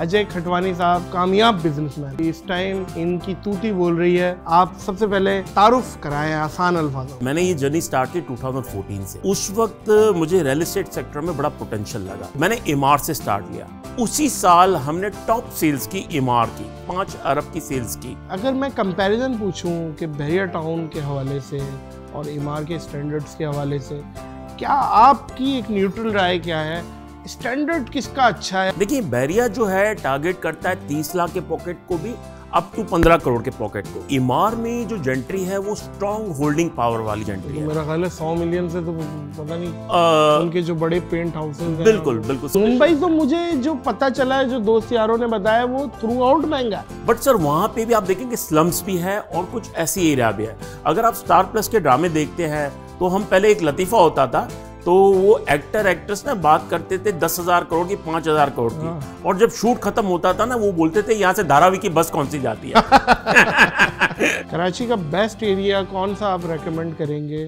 अजय खटवानी साहब कामयाब बिजनेसमैन इस टाइम इनकी तूती बोल रही है आप सबसे पहले तारुफ कराए आसान अल्फाज मैंने ये जर्नी स्टार्ट की 2014 से उस वक्त मुझे रियल एस्टेट सेक्टर में बड़ा पोटेंशियल लगा मैंने इमार से स्टार्ट लिया उसी साल हमने टॉप सेल्स की इमार की पांच अरब की सेल्स की अगर मैं कंपेरिजन पूछू की बहरिया टाउन के हवाले से और इमार के स्टैंडर्ड्स के हवाले से क्या आपकी एक न्यूट्रल राय क्या है स्टैंडर्ड किसका अच्छा है देखिए बैरिया जो है टारगेट करता है तीस लाख के पॉकेट को भी अप टू पंद्रह करोड़ के पॉकेट को इमार में जो जेंट्री है वो स्ट्रॉन्ग होल्डिंग पावर वाली जेंट्री तो है मेरा ख्याल है सौ मिलियन से तो पता नहीं आ, उनके जो बड़े पेंट हाउसेज बिल्कुल बिल्कुल मुंबई तो मुझे जो पता चला है जो दोस्त यारों ने बताया वो थ्रू आउट महंगा बट सर वहाँ पे भी आप देखेंगे स्लम्स भी है और कुछ ऐसी एरिया भी है अगर आप स्टार प्लस के ड्रामे देखते हैं तो हम पहले एक लतीफ़ा होता था तो वो एक्टर एक्ट्रेस ना बात करते थे दस हजार करोड़ की पांच हजार करोड़ की हाँ। और जब शूट खत्म होता था ना वो बोलते थे यहाँ से धारावी की बस कौन सी जाती है कराची का बेस्ट एरिया कौन सा आप रेकमेंड करेंगे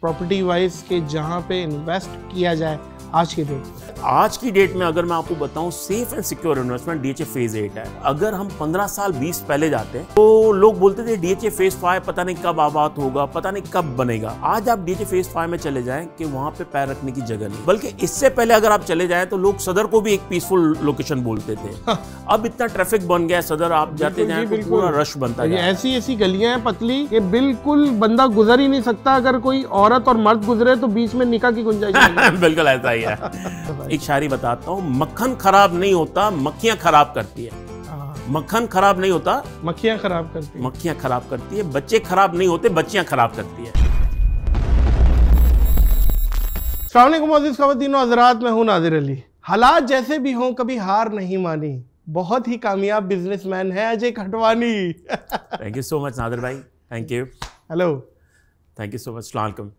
प्रॉपर्टी वाइज के जहाँ पे इन्वेस्ट किया जाए आज की डेट आज की डेट में अगर मैं आपको बताऊं safe and secure investment DHA phase eight है अगर हम 15 साल 20 पहले जाते हैं तो लोग बोलते थे डीएचए फेज फाइव पता नहीं कब आबाद होगा पता नहीं कब बनेगा आज आप डीएचए फेज फाइव में चले जाएं कि वहां पे पैर रखने की जगह नहीं बल्कि इससे पहले अगर आप चले जाए तो लोग सदर को भी एक पीसफुल लोकेशन बोलते थे हाँ। अब इतना ट्रैफिक बन गया सदर आप जाते जाए तो पूरा रश बनता है ऐसी ऐसी गलियां हैं पतली कि बिल्कुल बंदा गुजर ही नहीं सकता अगर कोई औरत और मर्द गुजरे तो बीच में निका की गुंजाइश बिल्कुल ऐसा ही गया एक शायरी बताता हूँ मक्खन खराब नहीं होता मक्खियाँ खराब करती है हाँ। मक्खन खराब नहीं होता मक्खियाँ खराब करती मक्खियाँ खराब करती है बच्चे खराब नहीं होते बच्चियाँ खराब करती है हजरात में हूँ नादिर अली हालात जैसे भी हों कभी हार नहीं मानी बहुत ही कामयाब बिजनेसमैन है Ajay Khatwani thank you so much Nadir भाई thank you hello thank you so much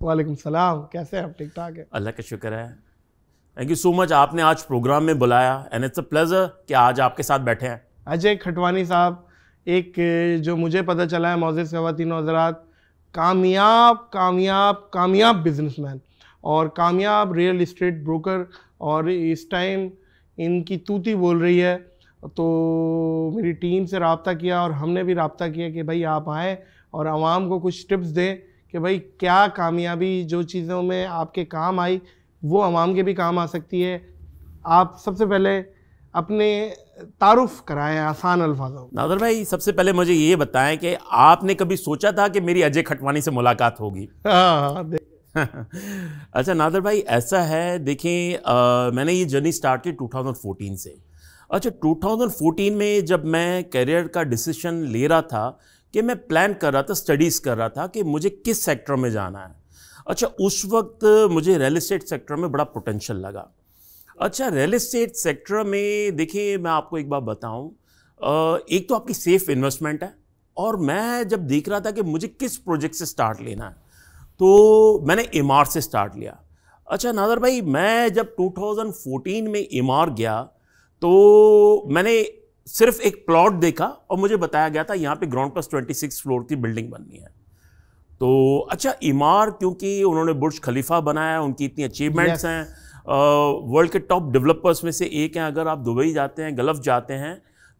वालेकुम सलाम कैसे हैं आप ठीक ठाक है अल्लाह का शुक्र है थैंक यू सो मच आपने आज प्रोग्राम में बुलाया एंड इट्स अ प्लेजर कि आज आपके साथ बैठे हैं अजय खटवानी साहब एक जो मुझे पता चला है मोजिस खातिन हजरात कामयाब कामयाब कामयाब बिजनेसमैन और कामयाब रियल इस्टेट ब्रोकर और इस टाइम इनकी तूती बोल रही है तो मेरी टीम से रबता किया और हमने भी रबता किया कि भाई आप आएँ और आवाम को कुछ टिप्स दें कि भाई क्या कामयाबी जो चीज़ों में आपके काम आई वो आवाम के भी काम आ सकती है आप सबसे पहले अपने तारुफ कराएं आसान अल्फाजों नादर भाई सबसे पहले मुझे ये बताएं कि आपने कभी सोचा था कि मेरी अजय खटवानी से मुलाकात होगी हाँ, अच्छा नादर भाई ऐसा है देखें आ, मैंने ये जर्नी स्टार्ट की 2014 से अच्छा 2014 में जब मैं करियर का डिसीजन ले रहा था कि मैं प्लान कर रहा था स्टडीज़ कर रहा था कि मुझे किस सेक्टर में जाना है अच्छा उस वक्त मुझे रियल इस्टेट सेक्टर में बड़ा पोटेंशियल लगा अच्छा रियल इस्टेट सेक्टर में देखिए मैं आपको एक बात बताऊं एक तो आपकी सेफ़ इन्वेस्टमेंट है और मैं जब देख रहा था कि मुझे किस प्रोजेक्ट से स्टार्ट लेना है तो मैंने एम से स्टार्ट लिया अच्छा नादर भाई मैं जब 2014 में एम गया तो मैंने सिर्फ एक प्लॉट देखा और मुझे बताया गया था यहाँ पे ग्राउंड प्लस 26 फ्लोर की बिल्डिंग बननी है तो अच्छा इमार क्योंकि उन्होंने बुर्ज खलीफा बनाया उनकी इतनी अचीवमेंट्स हैं वर्ल्ड के टॉप डेवलपर्स में से एक हैं अगर आप दुबई जाते हैं गल्फ जाते हैं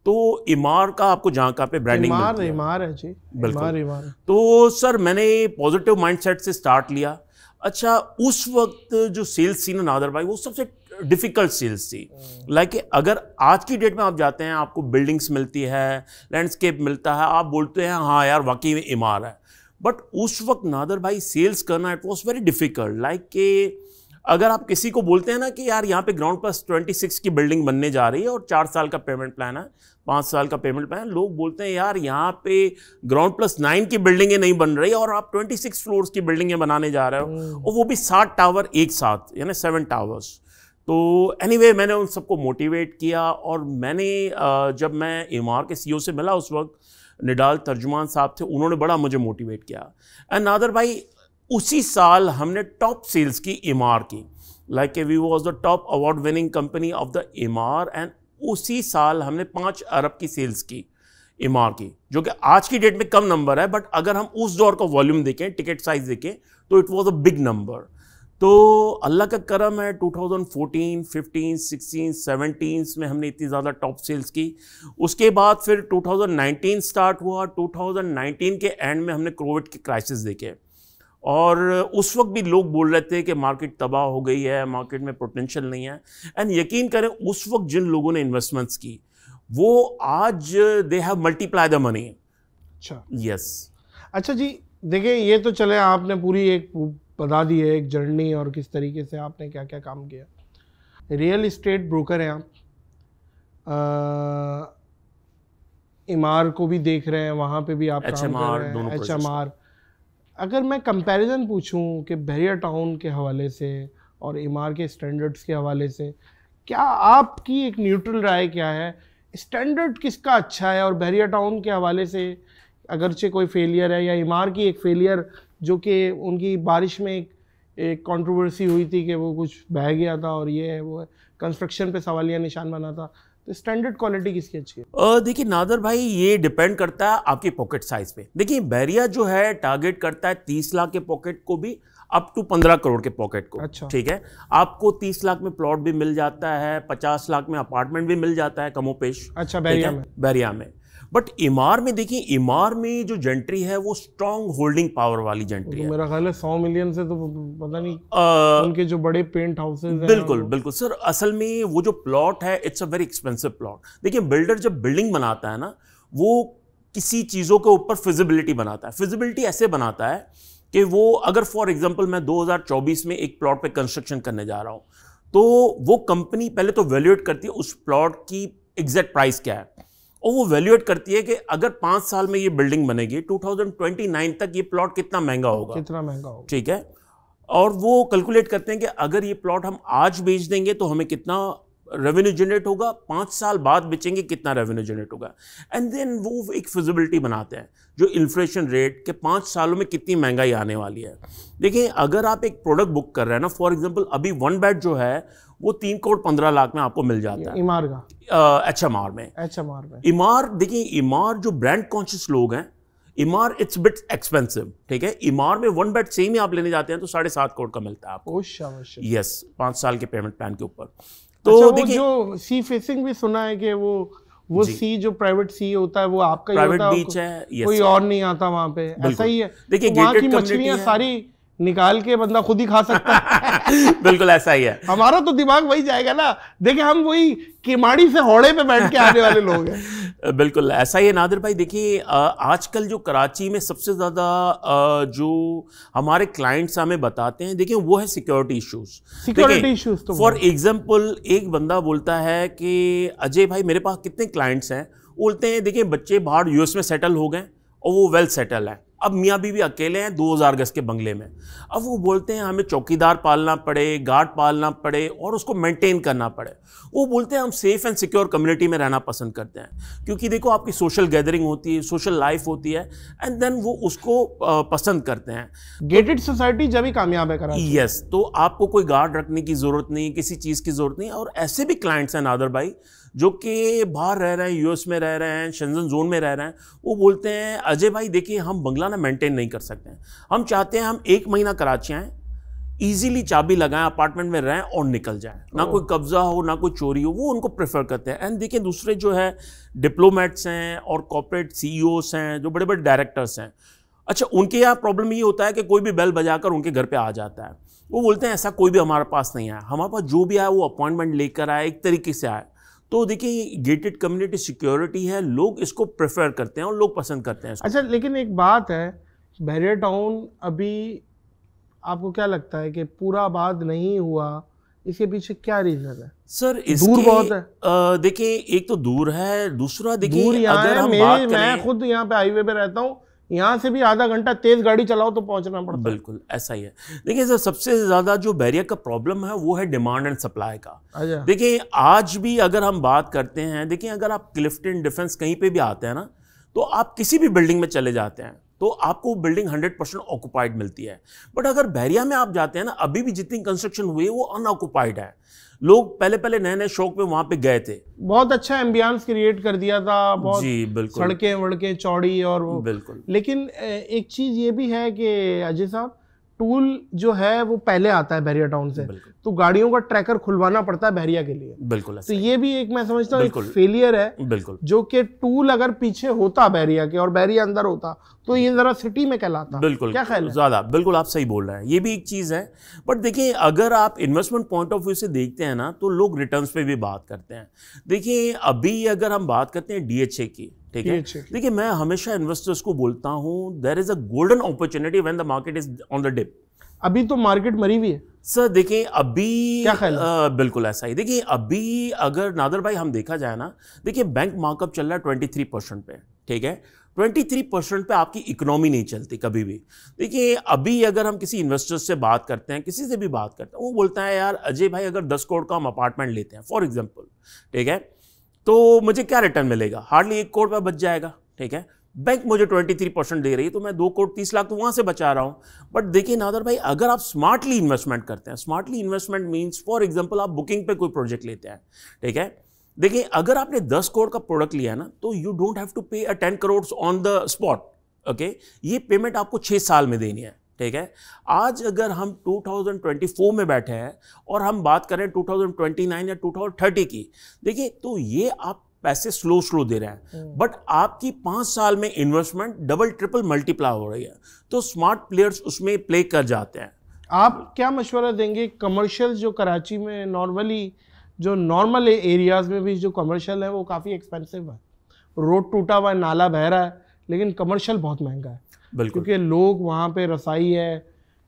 तो इमार का आपको जहाँ कहाँ पे ब्रांडिंग इमार है। इमार है जी इमार इमार तो सर मैंने पॉजिटिव माइंडसेट से स्टार्ट लिया अच्छा उस वक्त जो सेल्स थी ना नादर भाई वो सबसे डिफ़िकल्ट सेल्स थी लाइक हम्म। like, अगर आज की डेट में आप जाते हैं आपको बिल्डिंग्स मिलती है लैंडस्केप मिलता है आप बोलते हैं हाँ यार वाकई में इमार है बट उस वक्त नादर भाई सेल्स करना it was very difficult like के अगर आप किसी को बोलते हैं ना कि यार यहाँ पे ग्राउंड प्लस ट्वेंटी सिक्स की बिल्डिंग बनने जा रही है और चार साल का पेमेंट प्लान है पाँच साल का पेमेंट प्लान लोग बोलते हैं यार यहाँ पे ग्राउंड प्लस नाइन की बिल्डिंगें नहीं बन रही और आप ट्वेंटी सिक्स फ्लोर्स की बिल्डिंगें बनाने जा रहे हो hmm. और वो भी सात टावर एक साथ यानी सेवन टावर्स तो एनी anyway, मैंने उन सबको मोटिवेट किया और मैंने जब मैं एम के सी से मिला उस वक्त निडाल तर्जुमान साहब थे उन्होंने बड़ा मुझे मोटिवेट किया एंड नादर भाई उसी साल हमने टॉप सेल्स की एम की like a we was the top award winning company of the M and उसी साल हमने पाँच अरब की सेल्स की एम की जो कि आज की डेट में कम नंबर है बट अगर हम उस दौर का वॉल्यूम देखें टिकट साइज देखें तो it was a big number तो अल्लाह का करम है 2014, 15, 16, 17 में हमने इतनी ज़्यादा टॉप सेल्स की उसके बाद फिर 2019 स्टार्ट हुआ 2019 के एंड में हमने कोविड के क्राइसिस देखे और उस वक्त भी लोग बोल रहे थे कि मार्केट तबाह हो गई है मार्केट में पोटेंशियल नहीं है एंड यकीन करें उस वक्त जिन लोगों ने इन्वेस्टमेंट्स की वो आज they have multiply the money अच्छा यस अच्छा जी देखिए ये तो चले आपने पूरी एक बता दिए एक जर्नी और किस तरीके से आपने क्या क्या काम किया रियल इस्टेट ब्रोकर हैं आप इमार को भी देख रहे हैं वहाँ पे भी आप H M R H M R अगर मैं कंपैरिजन पूछूं कि बहरिया टाउन के हवाले से और इमार के स्टैंडर्ड्स के हवाले से क्या आपकी एक न्यूट्रल राय क्या है स्टैंडर्ड किसका अच्छा है और बहरिया टाउन के हवाले से अगरचे कोई फेलियर है या इमार की एक फेलियर जो कि उनकी बारिश में एक एक कॉन्ट्रोवर्सी हुई थी कि वो कुछ बह गया था और ये है वो है कंस्ट्रक्शन पे सवालिया निशान बना था तो स्टैंडर्ड क्वालिटी किसकी अच्छी है देखिए नादर भाई ये डिपेंड करता है आपके पॉकेट साइज पे देखिए बैरिया जो है टारगेट करता है तीस लाख के पॉकेट को भी अप टू पंद्रह करोड़ के पॉकेट को अच्छा ठीक है आपको तीस लाख में प्लॉट भी मिल जाता है पचास लाख में अपार्टमेंट भी मिल जाता है कमोपेश अच्छा बैरिया में बैरिया में बट इमार में देखिए इमार में जो जेंट्री है वो स्ट्रांग होल्डिंग पावर वाली जेंट्री तो है मेरा ख्याल है सौ मिलियन से तो पता नहीं आ, उनके जो बड़े पेंट हाउस बिल्कुल बिल्कुल सर असल में वो जो प्लॉट है it's a very expensive plot देखिए बिल्डर जब बिल्डिंग बनाता है ना वो किसी चीज़ों के ऊपर फिजिबिलिटी बनाता है फिजिबिलिटी ऐसे बनाता है कि वो अगर फॉर एग्जाम्पल मैं 2024 में एक प्लॉट पे कंस्ट्रक्शन करने जा रहा हूँ तो वो कंपनी पहले तो वैल्यूएट करती है उस प्लॉट की एग्जैक्ट प्राइस क्या है और वो वैल्यूएट करती है कि अगर पांच साल में ये बिल्डिंग बनेगी 2029 तक ये प्लॉट कितना महंगा होगा कितना महंगा होगा ठीक है और वो कैलकुलेट करते हैं कि अगर ये प्लॉट हम आज बेच देंगे तो हमें कितना रेवेन्यू जनरेट होगा पाँच साल बाद बेचेंगे कितना रेवेन्यू जनरेट होगा एंड देन वो एक फिजिबिलिटी बनाते हैं जो इन्फ्लेशन रेट के पाँच सालों में कितनी महंगाई आने वाली है देखिए अगर आप एक प्रोडक्ट बुक कर रहे हैं ना फॉर एग्जांपल अभी वन बेड जो है वो तीन करोड़ पंद्रह लाख में आपको मिल जाता है इमार का एच एम आर में एच एम आर में इमार देखिए इमार जो ब्रांड कॉन्शियस लोग हैं इमार इट्स बिट एक्सपेंसिव ठीक है इमार में वन बेड सेम ही आप लेने जाते हैं तो साढ़े सात करोड़ का मिलता है आपको यस yes, पाँच साल के पेमेंट प्लान के ऊपर तो अच्छा, देखिए जो सी फेसिंग भी सुना है कि वो वो सी जो प्राइवेट सी होता है वो आपका प्राइवेट बीच है कोई और नहीं आता वहां पे ऐसा ही है देखिए तो मछलियां सारी निकाल के बंदा खुद ही खा सकता है बिल्कुल ऐसा ही है हमारा तो दिमाग वही जाएगा ना देखे हम वही किमाड़ी से होड़े पे बैठ के आने वाले लोग हैं बिल्कुल ऐसा ही है नादिर भाई देखिए आजकल जो कराची में सबसे ज़्यादा जो हमारे क्लाइंट्स हमें बताते हैं देखिए वो है सिक्योरिटी इश्यूज सिक्योरिटी इश्यूज तो फॉर एग्जाम्पल एक बंदा बोलता है कि अजय भाई मेरे पास कितने क्लाइंट्स हैं बोलते हैं देखिए बच्चे बाहर यूएस में सेटल हो गए और वो वेल सेटल है अब मियाँ बीवी अकेले हैं दो हज़ार गज़ के बंगले में अब वो बोलते हैं हमें चौकीदार पालना पड़े गार्ड पालना पड़े और उसको मेंटेन करना पड़े वो बोलते हैं हम सेफ़ एंड सिक्योर कम्युनिटी में रहना पसंद करते हैं क्योंकि देखो आपकी सोशल गैदरिंग होती है सोशल लाइफ होती है एंड देन वो उसको पसंद करते हैं गेटेड सोसाइटी जब ही कामयाब है करा यस तो आपको कोई गार्ड रखने की ज़रूरत नहीं किसी चीज़ की ज़रूरत नहीं और ऐसे भी क्लाइंट्स हैं नादर भाई जो कि बाहर रह रहे हैं यूएस में रह रहे हैं शंजन जोन में रह रहे हैं वो बोलते हैं अजय भाई देखिए हम बंगला ना मेंटेन नहीं कर सकते हैं हम चाहते हैं हम एक महीना कराची आएँ ईजिली चाबी लगाएं अपार्टमेंट में रहें और निकल जाएं ना कोई कब्जा हो ना कोई चोरी हो वो उनको प्रेफर करते हैं एंड देखिए दूसरे जो है डिप्लोमेट्स हैं और कॉपरेट सी e हैं जो बड़े बड़े डायरेक्टर्स हैं अच्छा उनके यहाँ प्रॉब्लम ये होता है कि कोई भी बेल बजाकर उनके घर पे आ जाता है वो बोलते हैं ऐसा कोई भी हमारे पास नहीं आया हमारे पास जो भी आया वो अपॉइंटमेंट लेकर आए एक तरीके से आए तो देखिए ये गेटेड कम्युनिटी सिक्योरिटी है लोग इसको प्रेफर करते हैं और लोग पसंद करते हैं अच्छा लेकिन एक बात है बैरियर टाउन अभी आपको क्या लगता है कि पूरा आबाद नहीं हुआ इसके पीछे क्या रीजन है सर इसके, दूर बहुत है देखिए एक तो दूर है दूसरा देखिए अगर हम बात मैं खुद यहाँ पे हाईवे पे रहता हूँ यहाँ से भी आधा घंटा तेज गाड़ी चलाओ तो पहुंचना पड़ता बिल्कुल ऐसा ही है देखिए सर सबसे ज़्यादा जो बैरियर का प्रॉब्लम है वो है डिमांड एंड सप्लाई का अच्छा। देखिए आज भी अगर हम बात करते हैं देखिए अगर आप क्लिफ्टन डिफेंस कहीं पे भी आते हैं ना तो आप किसी भी बिल्डिंग में चले जाते हैं तो आपको बिल्डिंग 100 परसेंट ऑक्युपाइड मिलती है बट अगर बैरिया में आप जाते हैं ना अभी भी जितनी कंस्ट्रक्शन हुई है वो अनऑक्युपाइड है लोग पहले पहले नए नए शौक में वहां पे गए थे बहुत अच्छा एम्बियंस क्रिएट कर दिया था बहुत जी बिल्कुल सड़कें वड़के चौड़ी और वो बिल्कुल लेकिन एक चीज़ ये भी है कि अजय साहब टूल जो है वो पहले आता है बहरिया टाउन से तो गाड़ियों का ट्रैकर खुलवाना पड़ता है बैरिया के लिए बिल्कुल तो ये भी एक मैं समझता हूँ फेलियर है बिल्कुल जो कि टूल अगर पीछे होता बहरिया के और बैरिया अंदर होता तो ये ज़रा सिटी में कहलाता बिल्कुल क्या ख्याल ज़्यादा बिल्कुल आप सही बोल रहे हैं ये भी एक चीज़ है बट देखिए अगर आप इन्वेस्टमेंट पॉइंट ऑफ व्यू से देखते हैं ना तो लोग रिटर्न्स पे भी बात करते हैं देखिए अभी अगर हम बात करते हैं डीएचए की ठीक है देखिए मैं हमेशा इन्वेस्टर्स को बोलता हूँ there is a golden opportunity when the market is on the dip अभी तो मार्केट मरी हुई है सर देखिए अभी क्या ख्याल बिल्कुल ऐसा ही देखिए अभी अगर नादर भाई हम देखा जाए ना देखिए बैंक मार्कअप चल रहा है ट्वेंटी थ्री परसेंट पे ठीक है 23 परसेंट पे आपकी इकोनॉमी नहीं चलती कभी भी देखिए अभी अगर हम किसी इन्वेस्टर से बात करते हैं किसी से भी बात करते हैं वो बोलता है यार अजय भाई अगर 10 करोड़ का हम अपार्टमेंट लेते हैं फॉर एग्जांपल ठीक है तो मुझे क्या रिटर्न मिलेगा हार्डली एक करोड़ रुपया बच जाएगा ठीक है बैंक मुझे 23 परसेंट दे रही है तो मैं दो करोड़ तीस लाख तो वहाँ से बचा रहा हूँ बट देखिए नादर भाई अगर आप स्मार्टली इन्वेस्टमेंट करते हैं smartly investment means for example आप बुकिंग पे कोई प्रोजेक्ट लेते हैं ठीक है देखिए अगर आपने 10 करोड़ का प्रोडक्ट लिया ना तो you don't have to pay a ten crore on the spot okay ये पेमेंट आपको छः साल में देनी है ठीक है आज अगर हम 2024 में बैठे हैं और हम बात करें 2029 या 2030 की देखिए तो ये आप पैसे स्लो स्लो दे रहे हैं बट हम्म। आपकी पाँच साल में इन्वेस्टमेंट डबल ट्रिपल मल्टीप्लाई हो रही है तो स्मार्ट प्लेयर्स उसमें प्ले कर जाते हैं आप क्या मशवरा देंगे कमर्शियल जो कराची में नॉर्मली normally... जो नॉर्मल एरियाज़ में भी जो कमर्शियल है वो काफ़ी एक्सपेंसिव है रोड टूटा हुआ है नाला बह रहा है लेकिन कमर्शियल बहुत महंगा है बिल्कुल क्योंकि लोग वहाँ पे रसाई है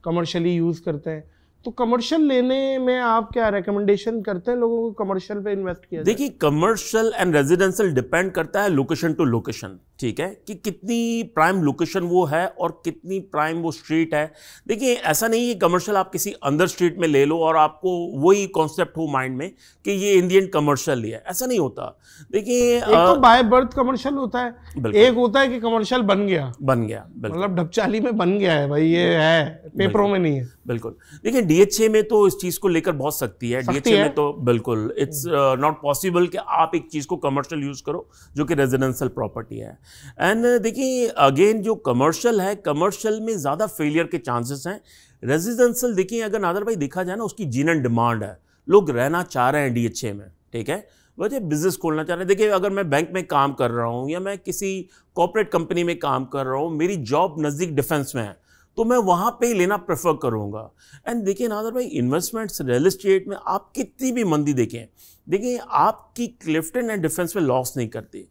कमर्शियली यूज़ करते हैं तो कमर्शियल लेने में आप क्या रिकमेंडेशन करते हैं लोगों को कमर्शियल पे इन्वेस्ट किया देखिए कमर्शियल एंड रेजिडेंशियल डिपेंड करता है लोकेशन टू लोकेशन ठीक है कि कितनी प्राइम लोकेशन वो है और कितनी प्राइम वो स्ट्रीट है देखिए ऐसा नहीं है कमर्शियल आप किसी अंदर स्ट्रीट में ले लो और आपको वही कॉन्सेप्ट हो माइंड में कि ये इंडियन कमर्शियल ही है ऐसा नहीं होता देखिए तो बाय बर्थ कमर्शियल होता है एक होता है कि कमर्शियल बन गया बन गया मतलब ढपचाली में बन गया है भाई ये है पेपरों में नहीं है बिल्कुल देखिए डीएचए में तो इस चीज़ को लेकर बहुत सख्ती है डीएचए में तो बिल्कुल इट्स नॉट पॉसिबल कि आप एक चीज़ को कमर्शियल यूज़ करो जो कि रेजिडेंशियल प्रॉपर्टी है एंड uh, देखिए अगेन जो कमर्शियल है कमर्शियल में ज़्यादा फेलियर के चांसेस हैं रेजिडेंशियल देखिए अगर नादर भाई देखा जाए ना उसकी जीन डिमांड है लोग रहना चाह रहे हैं डी में ठीक है वजह बिजनेस खोलना चाह रहे हैं देखिए अगर मैं बैंक में काम कर रहा हूँ या मैं किसी कॉपोरेट कंपनी में काम कर रहा हूँ मेरी जॉब नज़दीक डिफेंस में है तो मैं वहाँ पे ही लेना प्रेफर करूँगा एंड देखिए नादर भाई इन्वेस्टमेंट्स रियल इस्टेट में आप कितनी भी मंदी देखें देखिए आपकी क्लिफ्टन एंड डिफेंस में लॉस नहीं करती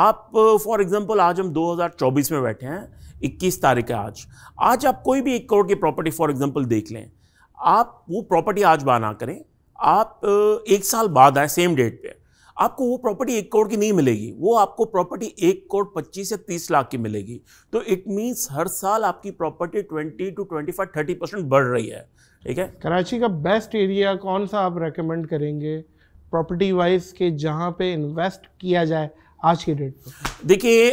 आप फॉर एग्जांपल आज हम 2024 में बैठे हैं 21 तारीख है आज आज आप कोई भी एक करोड़ की प्रॉपर्टी फॉर एग्जाम्पल देख लें आप वो प्रॉपर्टी आज बाय ना करें आप एक साल बाद आए सेम डेट पे आपको वो प्रॉपर्टी एक करोड़ की नहीं मिलेगी वो आपको प्रॉपर्टी एक करोड़ पच्चीस से तीस लाख की मिलेगी तो इट मीन्स हर साल आपकी property twenty two twenty five thirty percent बढ़ रही है ठीक है कराची का बेस्ट एरिया कौन सा आप रेकमेंड करेंगे प्रॉपर्टी वाइज के जहाँ पे इन्वेस्ट किया जाए आज की डेट पर देखिए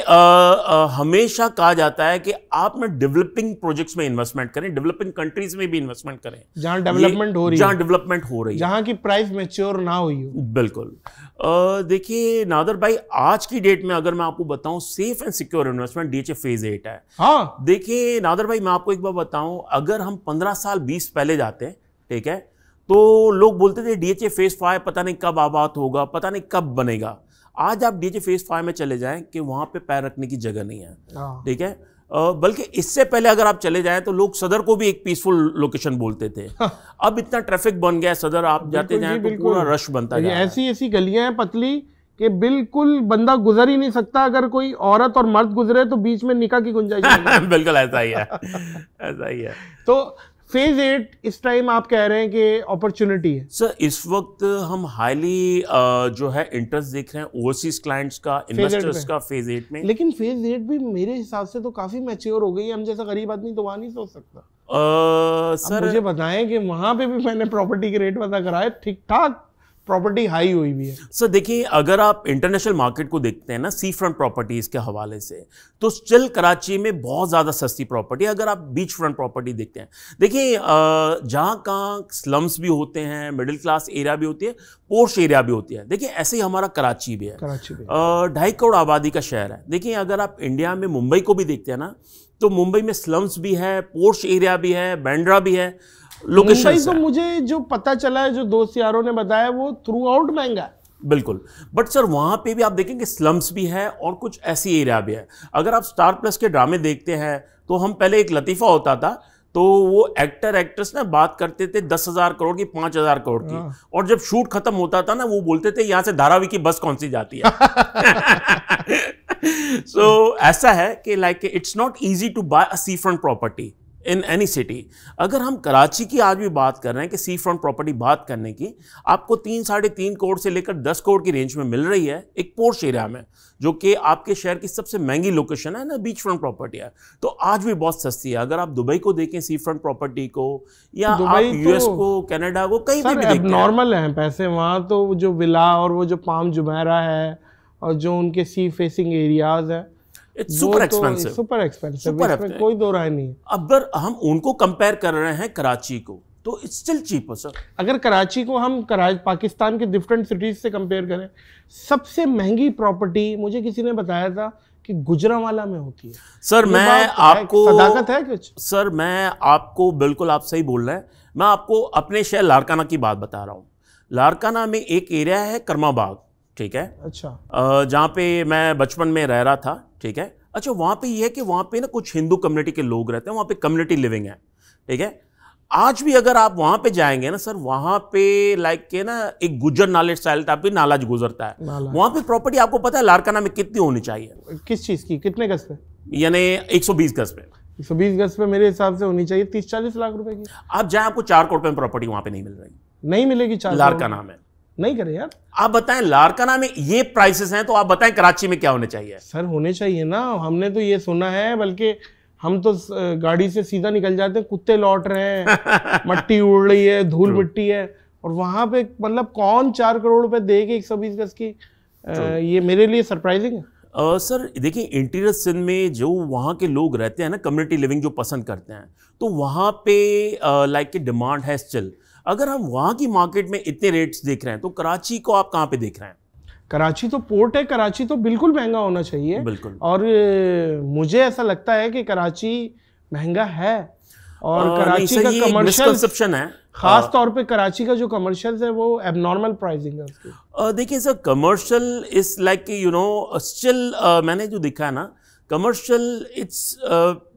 हमेशा कहा जाता है कि आप ना डेवलपिंग प्रोजेक्ट्स में इन्वेस्टमेंट करें डेवलपिंग कंट्रीज में भी इन्वेस्टमेंट करें जहां डेवलपमेंट हो रही जहां डेवलपमेंट हो रही है जहां की प्राइस मेच्योर ना हुई हो बिल्कुल देखिए नादर भाई आज की डेट में अगर मैं आपको बताऊं safe and secure investment DHA phase eight है हाँ देखिए नादर भाई मैं आपको एक बार बताऊं अगर हम पंद्रह साल बीस पहले जाते हैं ठीक है तो लोग बोलते थे डीएचए फेज फाइव पता नहीं कब आबाद होगा पता नहीं कब बनेगा आज आप डीजे फेज फाइव में चले जाएं कि वहां पे पैर रखने की जगह नहीं है हाँ। ठीक है बल्कि इससे पहले अगर आप चले जाएं तो लोग सदर को भी एक पीसफुल लोकेशन बोलते थे हाँ। अब इतना ट्रैफिक बन गया सदर आप जाते जाए तो पूरा रश बनता है ऐसी ऐसी गलियां हैं पतली कि बिल्कुल बंदा गुजर ही नहीं सकता अगर कोई औरत और मर्द गुजरे तो बीच में निकाह की गुंजाइश बिल्कुल ऐसा ही है ऐसा ही है तो फेज एट इस टाइम आप कह रहे हैं कि अपॉर्चुनिटी है सर इस वक्त हम हाईली जो है इंटरेस्ट देख रहे हैं ओवरसीज क्लाइंट्स का इन्वेस्टर्स का फेज एट में लेकिन फेज एट भी मेरे हिसाब से तो काफी मैच्योर हो गई है हम जैसा गरीब आदमी तो वहां नहीं सोच सकता सर मुझे बताएं कि वहां पे भी मैंने प्रॉपर्टी के रेट पता कराए ठीक ठाक प्रॉपर्टी हाई हुई भी है सर देखिए अगर आप इंटरनेशनल मार्केट को देखते हैं ना सी फ्रंट प्रॉपर्टीज़ के हवाले से तो स्टिल कराची में बहुत ज़्यादा सस्ती प्रॉपर्टी अगर आप बीच फ्रंट प्रॉपर्टी देखते हैं देखिए जहाँ कहाँ स्लम्स भी होते हैं मिडिल क्लास एरिया भी होती है पोर्श एरिया भी होती है देखिए ऐसे ही हमारा कराची भी है ढाई करोड़ आबादी का शहर है देखिए अगर आप इंडिया में मुंबई को भी देखते हैं ना तो मुंबई में स्लम्स भी है पोर्श एरिया भी है बैंड्रा भी है लोकेशन तो मुझे जो पता चला है जो दोस्त यारों ने बताया वो थ्रू आउट महंगा बिल्कुल बट सर वहाँ पे भी आप देखेंगे स्लम्स भी है और कुछ ऐसी एरिया भी है अगर आप स्टार प्लस के ड्रामे देखते हैं तो हम पहले एक लतीफ़ा होता था तो वो एक्टर एक्ट्रेस ना बात करते थे दस हज़ार करोड़ की पाँच हज़ार करोड़ की हाँ। और जब शूट खत्म होता था ना वो बोलते थे यहाँ से धारावी की बस कौन सी जाती है सो so, ऐसा है कि like it's not easy to buy a sea front property in any city अगर हम कराची की आज भी बात कर रहे हैं कि सी फ्रंट प्रॉपर्टी बात करने की आपको तीन साढ़े तीन करोड़ से लेकर दस करोड़ की रेंज में मिल रही है एक पोर्श एरिया में जो कि आपके शहर की सबसे महंगी लोकेशन है ना बीच फ्रंट प्रॉपर्टी है तो आज भी बहुत सस्ती है अगर आप दुबई को देखें सी फ्रंट प्रॉपर्टी को या तो आप यूएस तो, को कनाडा को कहीं पे भी नॉर्मल है पैसे वहाँ तो जो विला और वो जो पाम जुमेरा है और जो उनके सी फेसिंग एरियाज हैं it's super expensive super expensive कोई दो राय नहीं अगर हम उनको कंपेयर कर रहे हैं कराची को तो इट्स स्टिल सर अगर कराची को हम कराच पाकिस्तान के डिफरेंट सिटीज से कंपेयर करें सबसे महंगी प्रॉपर्टी मुझे किसी ने बताया था कि गुजरावाला में होती है सर मैं आपको सदाकत है कुछ सर मैं आपको बिल्कुल आप सही बोल रहे हैं मैं आपको अपने शहर लारकाना की बात बता रहा हूँ लारकाना में एक एरिया है कर्मा बाग ठीक है अच्छा जहाँ पे मैं बचपन में रह रहा था ठीक है अच्छा वहाँ पे ये है कि वहाँ पे ना कुछ हिंदू कम्युनिटी के लोग रहते हैं वहाँ पे कम्युनिटी लिविंग है ठीक है आज भी अगर आप वहाँ पे जाएंगे ना सर वहाँ पे लाइक के ना एक गुजर नाले स्टाइल टाइप भी नाला गुजरता है वहाँ पे प्रॉपर्टी आपको पता है लारकाना में कितनी होनी चाहिए किस चीज़ की कितने गज पे यानी एक गज पे 120 गज पे मेरे हिसाब से होनी चाहिए तीस चालीस लाख रुपए की आप जाए आपको चार करोड़ में प्रॉपर्टी वहाँ पे नहीं मिल रही नहीं मिलेगी चार लारकाना में नहीं करें यार आप बताएं लारकाना में ये प्राइसेस हैं तो आप बताएं कराची में क्या होने चाहिए सर होने चाहिए ना हमने तो ये सुना है बल्कि हम तो गाड़ी से सीधा निकल जाते हैं कुत्ते लौट रहे हैं मट्टी उड़ रही है धूल मिट्टी है और वहाँ पे मतलब कौन चार करोड़ रुपए दे के एक सौ बीस गज की आ, ये मेरे लिए सरप्राइजिंग है आ, सर देखिए इंटीरियर सिंध में जो वहाँ के लोग रहते हैं ना कम्युनिटी लिविंग जो पसंद करते हैं तो वहाँ पे लाइक की डिमांड है स्टिल अगर हम वहाँ की मार्केट में इतने रेट्स देख रहे हैं तो कराची को आप कहाँ पे देख रहे हैं कराची तो पोर्ट है कराची तो बिल्कुल महंगा होना चाहिए बिल्कुल और मुझे ऐसा लगता है कि कराची महंगा है और आ, कराची का कमर्शियल है खास हाँ। तौर पे कराची का जो कमर्शियल है वो एबनॉर्मल प्राइसिंग है देखिए sir commercial is like you know still मैंने जो देखा है ना commercial it's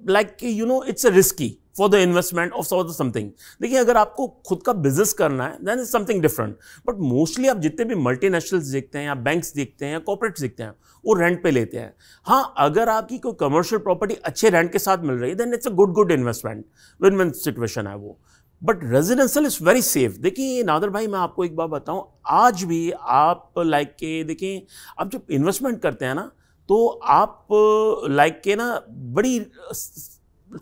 like you know it's a risky for the investment of so something देखिए अगर आपको खुद का बिजनेस करना है then is something different but mostly आप जितने भी मल्टीनेशनल्स देखते हैं या बैंक्स देखते हैं या कॉपरेट्स देखते हैं वो रेंट पे लेते हैं हाँ अगर आपकी कोई कमर्शियल प्रॉपर्टी अच्छे रेंट के साथ मिल रही है then it's a good good investment win win situation है वो but residential is very safe देखिए नादर भाई मैं आपको एक बात बताऊँ आज भी आप लाइक के देखिए आप जब इन्वेस्टमेंट करते हैं ना तो आप लाइक के ना बड़ी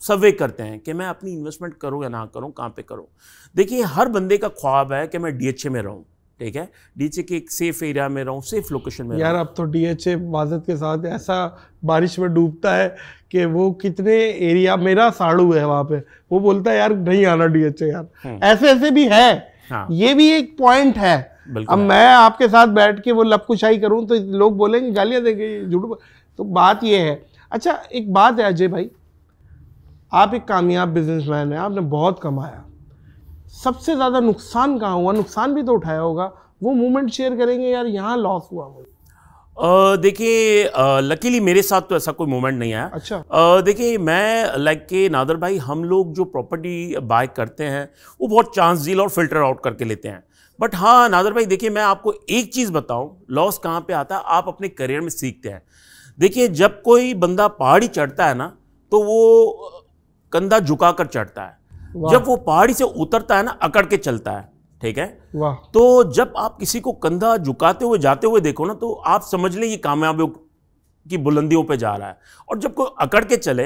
सर्वे करते हैं कि मैं अपनी इन्वेस्टमेंट करूँ या ना करूँ कहाँ पे करूँ देखिए हर बंदे का ख्वाब है कि मैं डीएचए में रहूँ ठीक है डीएचए के एक सेफ एरिया में रहूँ सेफ लोकेशन में यार अब तो डीएचए वाजत के साथ ऐसा बारिश में डूबता है कि वो कितने एरिया मेरा साड़ू है वहाँ पे वो बोलता है यार नहीं आना डीएचए यार हम्म। ऐसे ऐसे भी है हाँ। ये भी एक पॉइंट है अब मैं आपके साथ बैठ के वो लपकुशाही करूँ तो लोग बोलेंगे गालियाँ देंगे झूठ तो बात ये है अच्छा एक बात है अजय भाई आप एक कामयाब बिजनेसमैन हैं आपने बहुत कमाया सबसे ज़्यादा नुकसान कहाँ हुआ नुकसान भी तो उठाया होगा वो मोमेंट शेयर करेंगे यार यहाँ लॉस हुआ मुझे देखिए लकीली मेरे साथ तो ऐसा कोई मोमेंट नहीं आया अच्छा देखिए मैं लाइक के नादर भाई हम लोग जो प्रॉपर्टी बाय करते हैं वो बहुत चांस डील और फिल्टर आउट करके लेते हैं बट हाँ नादर भाई देखिए मैं आपको एक चीज़ बताऊँ लॉस कहाँ पे आता है आप अपने करियर में सीखते हैं देखिए जब कोई बंदा पहाड़ी चढ़ता है ना तो वो कंधा झुकाकर चढ़ता है जब वो पहाड़ी से उतरता है ना अकड़ के चलता है ठीक है तो जब आप किसी को कंधा झुकाते हुए जाते हुए देखो ना तो आप समझ लें ये कामयाबियों की बुलंदियों पे जा रहा है और जब कोई अकड़ के चले